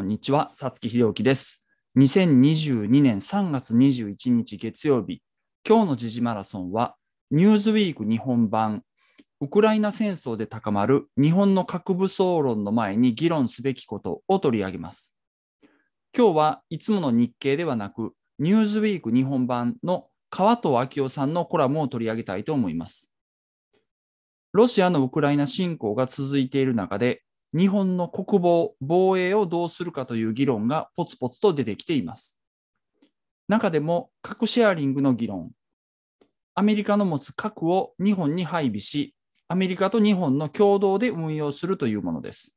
こんにちは、さつきひきです。2022年3月21日月曜日、今日の時事マラソンは、ニューズウィーク日本版、ウクライナ戦争で高まる日本の核武装論の前に議論すべきことを取り上げます。今日はいつもの日経ではなく、ニューズウィーク日本版の川藤昭夫さんのコラムを取り上げたいと思います。ロシアのウクライナ侵攻が続いている中で、日本の国防、防衛をどうするかという議論がポツポツと出てきています。中でも核シェアリングの議論、アメリカの持つ核を日本に配備し、アメリカと日本の共同で運用するというものです。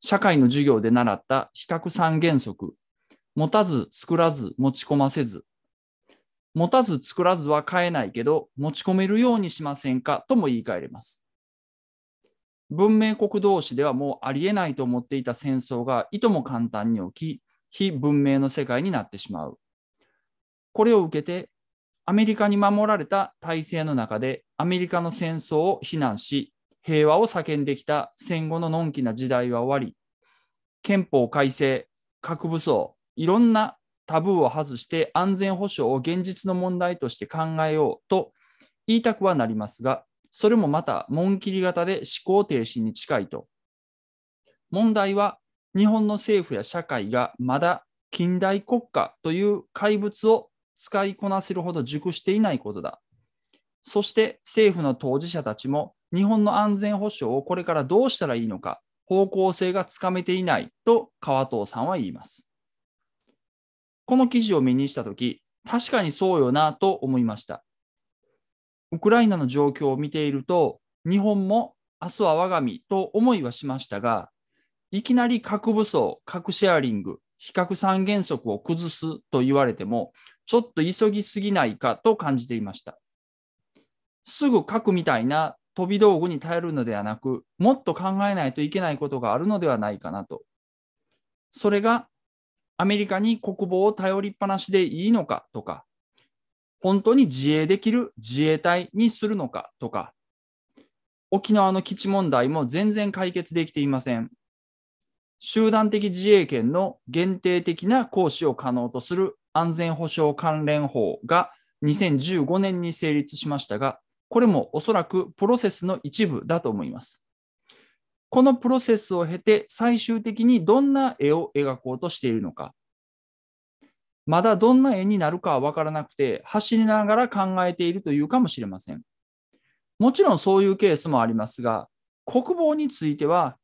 社会の授業で習った比較三原則、持たず、作らず、持ち込ませず。持たず、作らずは買えないけど、持ち込めるようにしませんかとも言い換えれます。文明国同士ではもうありえないと思っていた戦争がいとも簡単に起き、非文明の世界になってしまう。これを受けて、アメリカに守られた体制の中でアメリカの戦争を非難し、平和を叫んできた戦後ののんきな時代は終わり、憲法改正、核武装、いろんなタブーを外して安全保障を現実の問題として考えようと言いたくはなりますが、それもまた紋切り型で思考停止に近いと。問題は日本の政府や社会がまだ近代国家という怪物を使いこなせるほど熟していないことだ。そして政府の当事者たちも日本の安全保障をこれからどうしたらいいのか方向性がつかめていないと川藤さんは言います。この記事を目にしたとき、確かにそうよなと思いました。ウクライナの状況を見ていると、日本も明日は我が身と思いはしましたが、いきなり核武装、核シェアリング、非核三原則を崩すと言われても、ちょっと急ぎすぎないかと感じていました。すぐ核みたいな飛び道具に頼るのではなく、もっと考えないといけないことがあるのではないかなと。それが、アメリカに国防を頼りっぱなしでいいのかとか、本当に自衛できる自衛隊にするのかとか、沖縄の基地問題も全然解決できていません。集団的自衛権の限定的な行使を可能とする安全保障関連法が2015年に成立しましたが、これもおそらくプロセスの一部だと思います。このプロセスを経て最終的にどんな絵を描こうとしているのか、まだどんな絵になるかは分からなくて、走りながら考えているというかもしれません。もちろんそういうケースもありますが、国防については、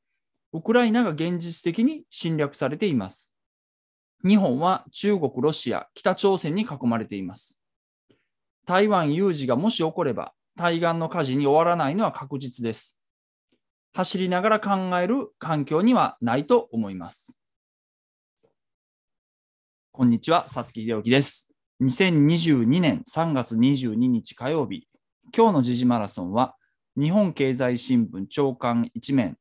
ウクライナが現実的に侵略されています。日本は中国、ロシア、北朝鮮に囲まれています。台湾有事がもし起これば、対岸の火事に終わらないのは確実です。走りながら考える環境にはないと思います。こんにちは、さつき秀樹です。2022年3月22日火曜日、今日の時事マラソンは、日本経済新聞長官1面、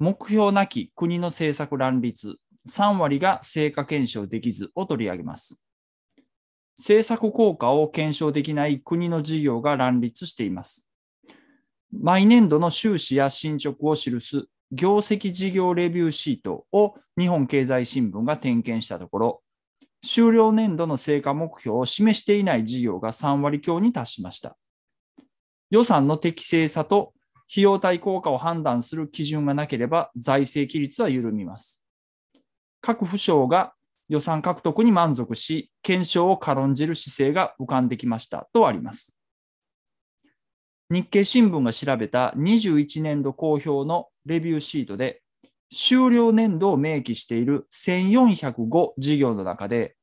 目標なき国の政策乱立、3割が成果検証できずを取り上げます。政策効果を検証できない国の事業が乱立しています。毎年度の収支や進捗を記す業績事業レビューシートを日本経済新聞が点検したところ、終了年度の成果目標を示していない事業が3割強に達しました。予算の適正さと費用対効果を判断する基準がなければ財政規律は緩みます。各府省が予算獲得に満足し、検証を軽んじる姿勢が浮かんできましたとあります。日経新聞が調べた21年度公表のレビューシートで、終了年度を明記している1405事業の中で、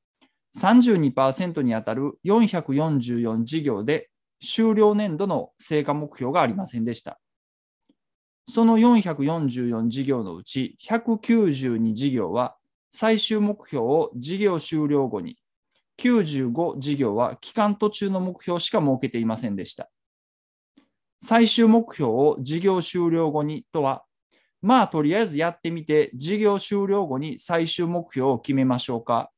32%にあたる444事業で終了年度の成果目標がありませんでした。その444事業のうち192事業は最終目標を事業終了後に、95事業は期間途中の目標しか設けていませんでした。最終目標を事業終了後にとはまあとりあえずやってみて、事業終了後に最終目標を決めましょうか。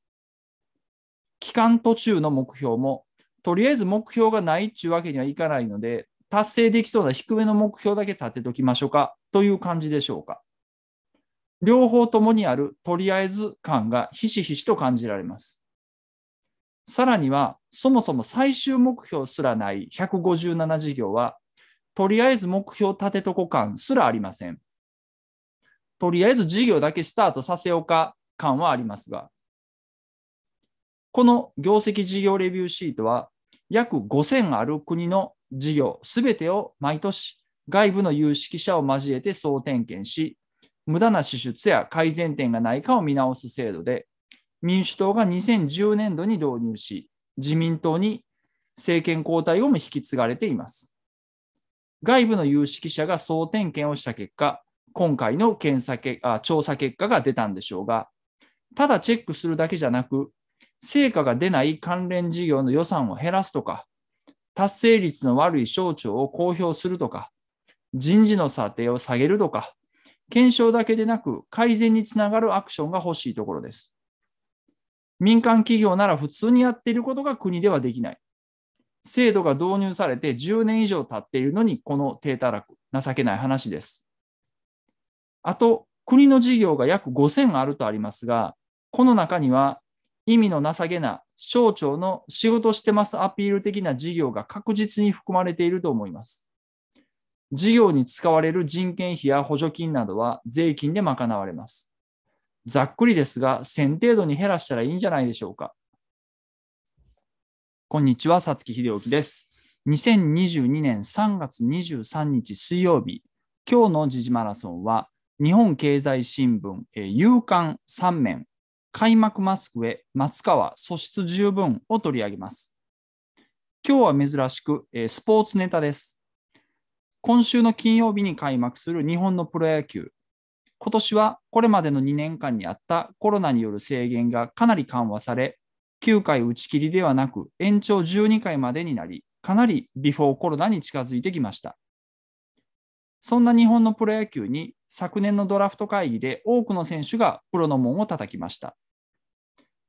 期間途中の目標も、とりあえず目標がないっちゅうわけにはいかないので、達成できそうな低めの目標だけ立てときましょうかという感じでしょうか。両方ともにあるとりあえず感がひしひしと感じられます。さらには、そもそも最終目標すらない157事業は、とりあえず目標立てとこ感すらありません。とりあえず事業だけスタートさせようか感はありますが、この業績事業レビューシートは、約5000ある国の事業すべてを毎年外部の有識者を交えて総点検し、無駄な支出や改善点がないかを見直す制度で、民主党が2010年度に導入し、自民党に政権交代後も引き継がれています。外部の有識者が総点検をした結果、今回の検査結あ調査結果が出たんでしょうが、ただチェックするだけじゃなく、成果が出ない関連事業の予算を減らすとか、達成率の悪い省庁を公表するとか、人事の査定を下げるとか、検証だけでなく改善につながるアクションが欲しいところです。民間企業なら普通にやっていることが国ではできない。制度が導入されて10年以上経っているのに、この低たらく、情けない話です。あと、国の事業が約5000あるとありますが、この中には意味のなさげな省庁の仕事してますアピール的な事業が確実に含まれていると思います。事業に使われる人件費や補助金などは税金で賄われます。ざっくりですが、1000程度に減らしたらいいんじゃないでしょうか。こんにちは、さつき秀幸です。2022年3月23日水曜日、今日の時事マラソンは、日本経済新聞、えー、夕刊3面、開幕マスクへ松川素質十分を取り上げます。今日は珍しく、えー、スポーツネタです。今週の金曜日に開幕する日本のプロ野球。今年はこれまでの2年間にあったコロナによる制限がかなり緩和され、9回打ち切りではなく延長12回までになり、かなりビフォーコロナに近づいてきました。そんな日本のプロ野球に昨年のドラフト会議で多くの選手がプロの門を叩きました。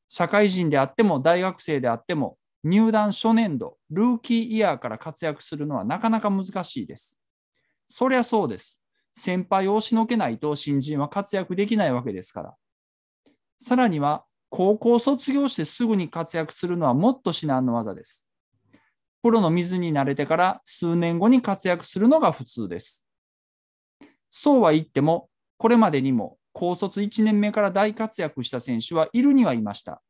社会人であっても大学生であっても入団初年度、ルーキーイヤーから活躍するのはなかなか難しいです。そりゃそうです。先輩を押しのけないと新人は活躍できないわけですから。さらには、高校卒業してすぐに活躍するのはもっと至難の技です。プロの水に慣れてから数年後に活躍するのが普通です。そうは言っても、これまでにも高卒1年目から大活躍した選手はいるにはいました。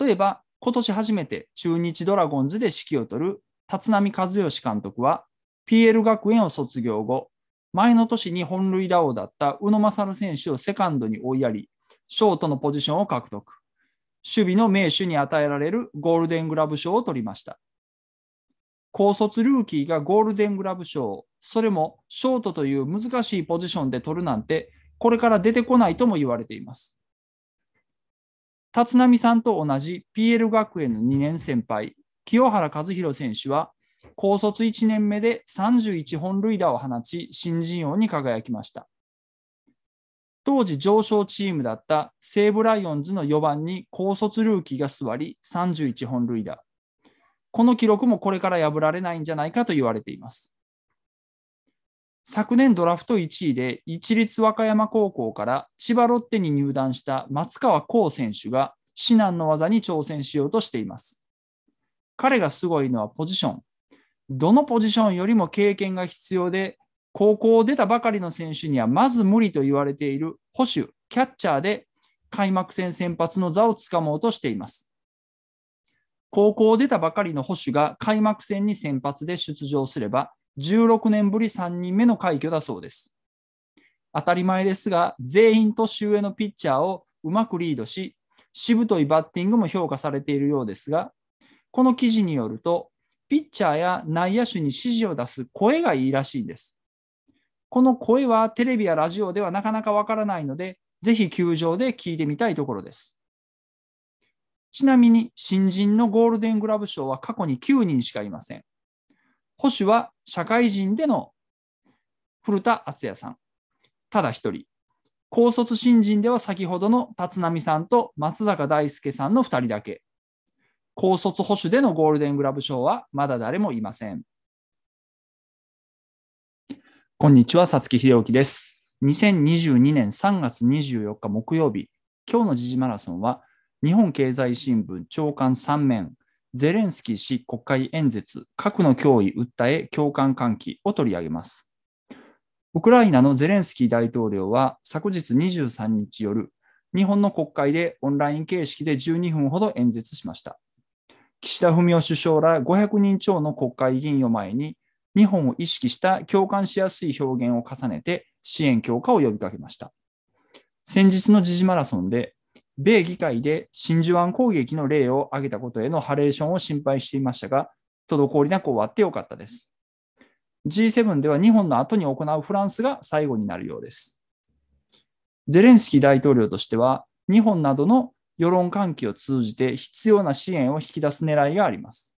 例えば、今年初めて中日ドラゴンズで指揮を執る立浪和義監督は、PL 学園を卒業後、前の年に本塁打王だった宇野勝選手をセカンドに追いやり、ショートのポジションを獲得。守備の名手に与えられるゴールデングラブ賞を取りました。高卒ルーキーがゴールデングラブ賞、それもショートという難しいポジションで取るなんて、これから出てこないとも言われています。立浪さんと同じ PL 学園の2年先輩、清原和博選手は、高卒1年目で31本塁打を放ち、新人王に輝きました。当時上昇チームだった西武ライオンズの4番に高卒ルーキーが座り、31本塁打。この記録もこれから破られないんじゃないかと言われています。昨年ドラフト1位で一律和歌山高校から千葉ロッテに入団した松川幸選手が至難の技に挑戦しようとしています。彼がすごいのはポジション。どのポジションよりも経験が必要で、高校を出たばかりの選手にはまず無理と言われている捕手、キャッチャーで開幕戦先発の座をつかもうとしています。高校を出たばかりの保守が開幕戦に先発で出場すれば、16年ぶり3人目の快挙だそうです。当たり前ですが、全員年上のピッチャーをうまくリードし、しぶといバッティングも評価されているようですが、この記事によると、ピッチャーや内野手に指示を出す声がいいらしいです。この声はテレビやラジオではなかなかわからないので、ぜひ球場で聞いてみたいところです。ちなみに新人のゴールデングラブ賞は過去に9人しかいません。保守は社会人での古田敦也さん、ただ一人。高卒新人では先ほどの立浪さんと松坂大輔さんの2人だけ。高卒保守でのゴールデングラブ賞はまだ誰もいません。こんにちは、さつきひろおきです。2022年3月24日木曜日、今日の時事マラソンは、日本経済新聞長官3面、ゼレンスキー氏国会演説、核の脅威訴え共感喚起を取り上げます。ウクライナのゼレンスキー大統領は昨日23日夜、日本の国会でオンライン形式で12分ほど演説しました。岸田文雄首相ら500人超の国会議員を前に、日本を意識した共感しやすい表現を重ねて支援強化を呼びかけました。先日の時事マラソンで米議会で真珠湾攻撃の例を挙げたことへのハレーションを心配していましたが、滞りなく終わってよかったです。G7 では日本の後に行うフランスが最後になるようです。ゼレンスキー大統領としては、日本などの世論喚起を通じて必要な支援を引き出す狙いがあります。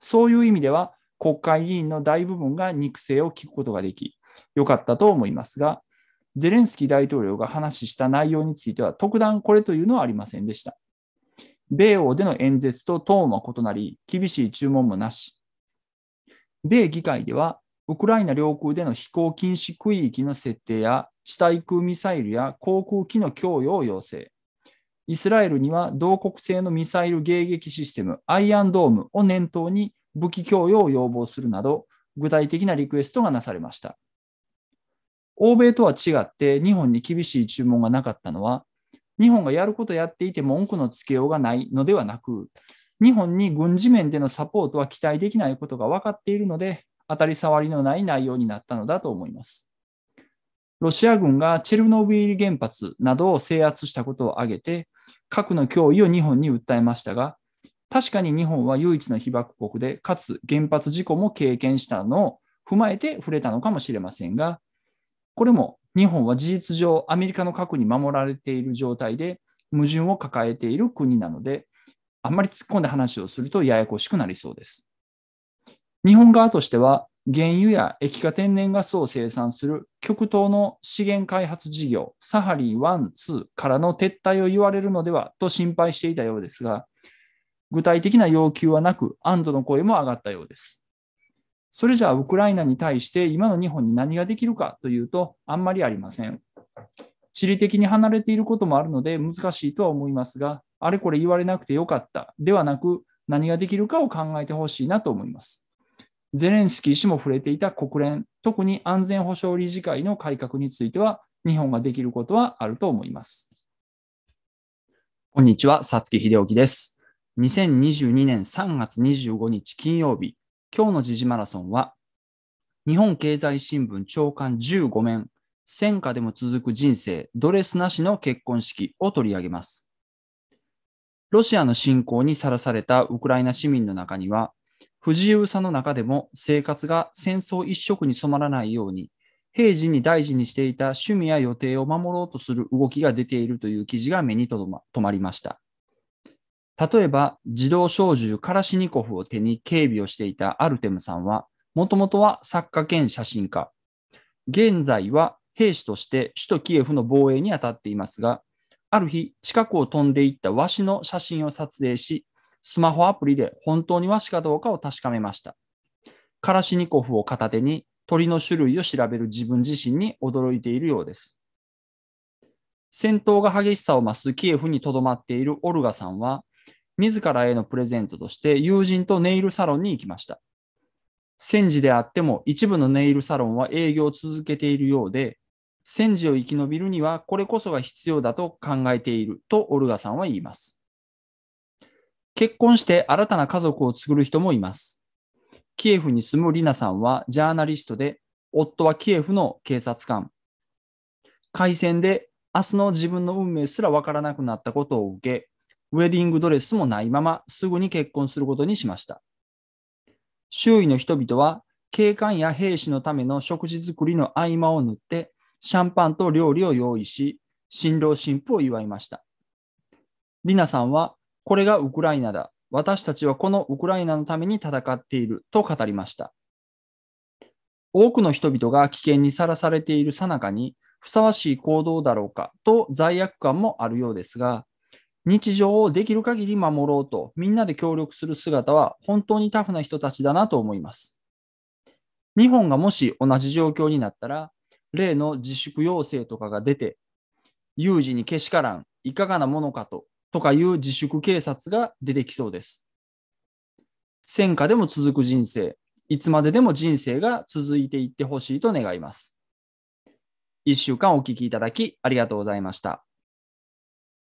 そういう意味では、国会議員の大部分が肉声を聞くことができ、よかったと思いますが、ゼレンスキー大統領が話した内容については、特段これというのはありませんでした。米欧での演説とトーンは異なり、厳しい注文もなし。米議会では、ウクライナ領空での飛行禁止区域の設定や、地対空ミサイルや航空機の供与を要請。イスラエルには同国製のミサイル迎撃システム、アイアンドームを念頭に武器供与を要望するなど、具体的なリクエストがなされました。欧米とは違って日本に厳しい注文がなかったのは、日本がやることやっていて文句のつけようがないのではなく、日本に軍事面でのサポートは期待できないことが分かっているので、当たり障りのない内容になったのだと思います。ロシア軍がチェルノブイリ原発などを制圧したことを挙げて、核の脅威を日本に訴えましたが、確かに日本は唯一の被爆国で、かつ原発事故も経験したのを踏まえて触れたのかもしれませんが、これも日本は事実上アメリカの核に守られている状態で矛盾を抱えている国なので、あんまり突っ込んで話をするとややこしくなりそうです。日本側としては、原油や液化天然ガスを生産する極東の資源開発事業、サハリン1、2からの撤退を言われるのではと心配していたようですが、具体的な要求はなく、安堵の声も上がったようです。それじゃあ、ウクライナに対して今の日本に何ができるかというと、あんまりありません。地理的に離れていることもあるので難しいとは思いますが、あれこれ言われなくてよかったではなく、何ができるかを考えてほしいなと思います。ゼレンスキー氏も触れていた国連、特に安全保障理事会の改革については、日本ができることはあると思います。こんにちは、さつき秀です。2022年3月25日金曜日、今日の時事マラソンは、日本経済新聞長官15面、戦火でも続く人生、ドレスなしの結婚式を取り上げます。ロシアの侵攻にさらされたウクライナ市民の中には、不自由さの中でも生活が戦争一色に染まらないように、平時に大事にしていた趣味や予定を守ろうとする動きが出ているという記事が目に留まりました。例えば、自動小銃カラシニコフを手に警備をしていたアルテムさんは、もともとは作家兼写真家。現在は兵士として首都キエフの防衛に当たっていますが、ある日、近くを飛んでいったワシの写真を撮影し、スマホアプリで本当にワシかどうかを確かめました。カラシニコフを片手に鳥の種類を調べる自分自身に驚いているようです。戦闘が激しさを増すキエフにとどまっているオルガさんは、自らへのプレゼントとして友人とネイルサロンに行きました。戦時であっても一部のネイルサロンは営業を続けているようで、戦時を生き延びるにはこれこそが必要だと考えているとオルガさんは言います。結婚して新たな家族を作る人もいます。キエフに住むリナさんはジャーナリストで、夫はキエフの警察官。開戦で明日の自分の運命すらわからなくなったことを受け、ウェディングドレスもないまますぐに結婚することにしました。周囲の人々は警官や兵士のための食事作りの合間を縫ってシャンパンと料理を用意し、新郎新婦を祝いました。リナさんは、これがウクライナだ。私たちはこのウクライナのために戦っていると語りました。多くの人々が危険にさらされているさなかに、ふさわしい行動だろうかと罪悪感もあるようですが、日常をできる限り守ろうと、みんなで協力する姿は本当にタフな人たちだなと思います。日本がもし同じ状況になったら、例の自粛要請とかが出て、有事にけしからん、いかがなものかと、とかいう自粛警察が出てきそうです。戦火でも続く人生、いつまででも人生が続いていってほしいと願います。一週間お聞きいただきありがとうございました。